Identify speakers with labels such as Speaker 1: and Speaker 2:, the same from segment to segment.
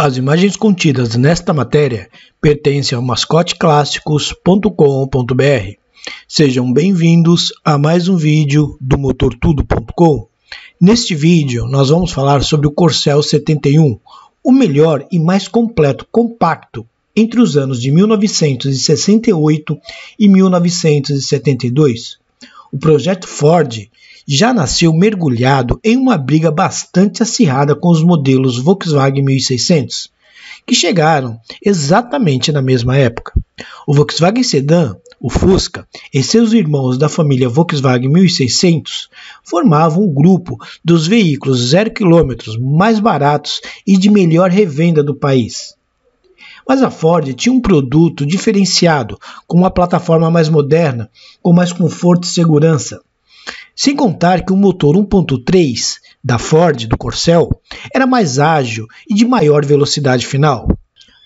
Speaker 1: As imagens contidas nesta matéria pertencem ao mascoteclássicos.com.br. Sejam bem-vindos a mais um vídeo do motortudo.com. Neste vídeo, nós vamos falar sobre o Corcel 71, o melhor e mais completo compacto entre os anos de 1968 e 1972. O projeto Ford já nasceu mergulhado em uma briga bastante acirrada com os modelos Volkswagen 1600, que chegaram exatamente na mesma época. O Volkswagen Sedan, o Fusca, e seus irmãos da família Volkswagen 1600 formavam o grupo dos veículos zero quilômetros mais baratos e de melhor revenda do país. Mas a Ford tinha um produto diferenciado, com uma plataforma mais moderna, com mais conforto e segurança, sem contar que o motor 1.3 da Ford, do Corcel, era mais ágil e de maior velocidade final.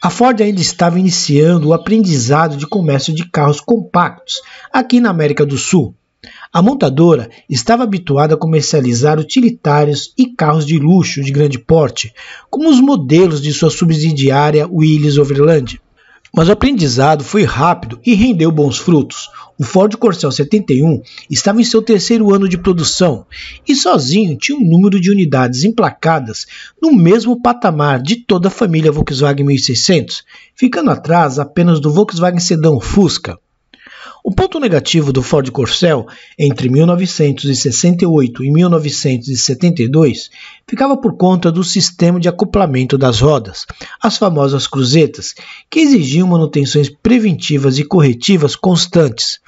Speaker 1: A Ford ainda estava iniciando o aprendizado de comércio de carros compactos aqui na América do Sul. A montadora estava habituada a comercializar utilitários e carros de luxo de grande porte, como os modelos de sua subsidiária Willys Overland. Mas o aprendizado foi rápido e rendeu bons frutos. O Ford Corcel 71 estava em seu terceiro ano de produção e sozinho tinha um número de unidades emplacadas no mesmo patamar de toda a família Volkswagen 1600, ficando atrás apenas do Volkswagen Sedan Fusca. O ponto negativo do Ford Corcel entre 1968 e 1972 ficava por conta do sistema de acoplamento das rodas, as famosas cruzetas, que exigiam manutenções preventivas e corretivas constantes.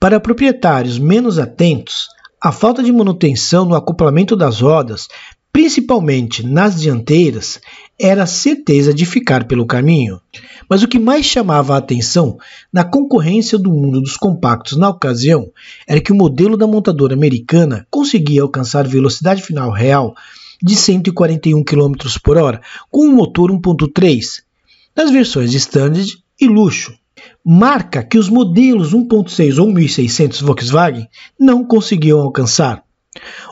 Speaker 1: Para proprietários menos atentos, a falta de manutenção no acoplamento das rodas principalmente nas dianteiras, era certeza de ficar pelo caminho. Mas o que mais chamava a atenção na concorrência do mundo dos compactos na ocasião era que o modelo da montadora americana conseguia alcançar velocidade final real de 141 km por hora com um motor 1.3 nas versões standard e luxo. Marca que os modelos 1.6 ou 1600 Volkswagen não conseguiam alcançar.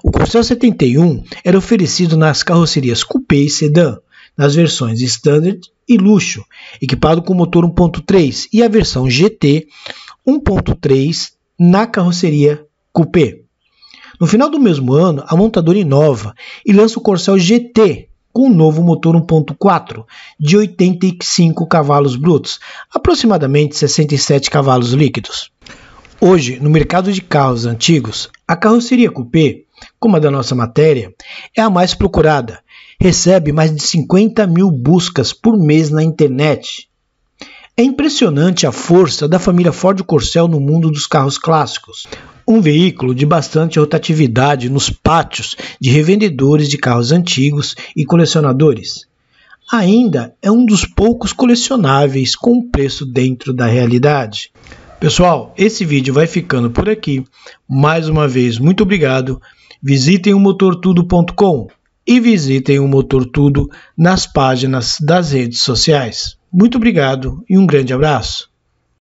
Speaker 1: O Corsel 71 era oferecido nas carrocerias Coupé e Sedan, nas versões Standard e Luxo, equipado com motor 1.3, e a versão GT 1.3 na carroceria Coupé. No final do mesmo ano, a montadora inova e lança o Corsel GT com um novo motor 1.4 de 85 cavalos brutos, aproximadamente 67 cavalos líquidos. Hoje, no mercado de carros antigos, a carroceria coupé, como a da nossa matéria, é a mais procurada. Recebe mais de 50 mil buscas por mês na internet. É impressionante a força da família Ford Corcel no mundo dos carros clássicos. Um veículo de bastante rotatividade nos pátios de revendedores de carros antigos e colecionadores. Ainda é um dos poucos colecionáveis com preço dentro da realidade. Pessoal, esse vídeo vai ficando por aqui. Mais uma vez, muito obrigado. Visitem o motortudo.com e visitem o Motor Tudo nas páginas das redes sociais. Muito obrigado e um grande abraço.